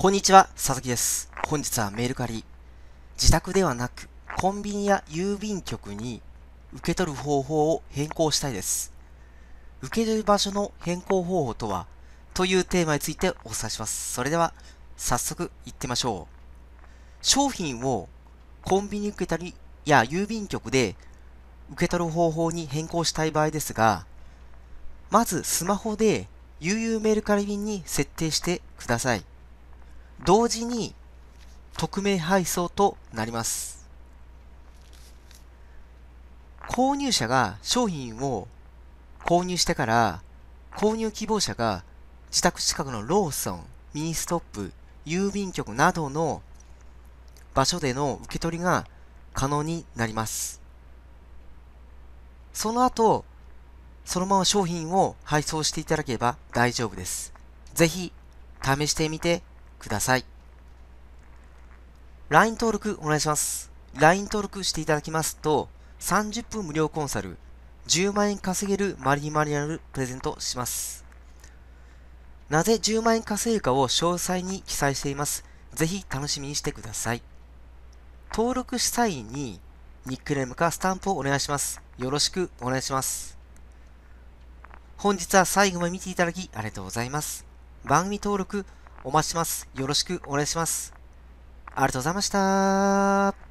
こんにちは、佐々木です。本日はメールカり、自宅ではなく、コンビニや郵便局に受け取る方法を変更したいです。受け取る場所の変更方法とは、というテーマについてお伝えします。それでは、早速行ってみましょう。商品をコンビニ受けたりや郵便局で受け取る方法に変更したい場合ですが、まずスマホで悠々メールカリ便に設定してください。同時に匿名配送となります。購入者が商品を購入してから、購入希望者が自宅近くのローソン、ミニストップ、郵便局などの場所での受け取りが可能になります。その後、そのまま商品を配送していただければ大丈夫です。ぜひ、試してみてください。LINE 登録お願いします。LINE 登録していただきますと、30分無料コンサル、10万円稼げるマリマリアルプレゼントします。なぜ10万円稼げるかを詳細に記載しています。ぜひ楽しみにしてください。登録した際に、ニックネームかスタンプをお願いします。よろしくお願いします。本日は最後まで見ていただきありがとうございます。番組登録、お待ちします。よろしくお願いします。ありがとうございました。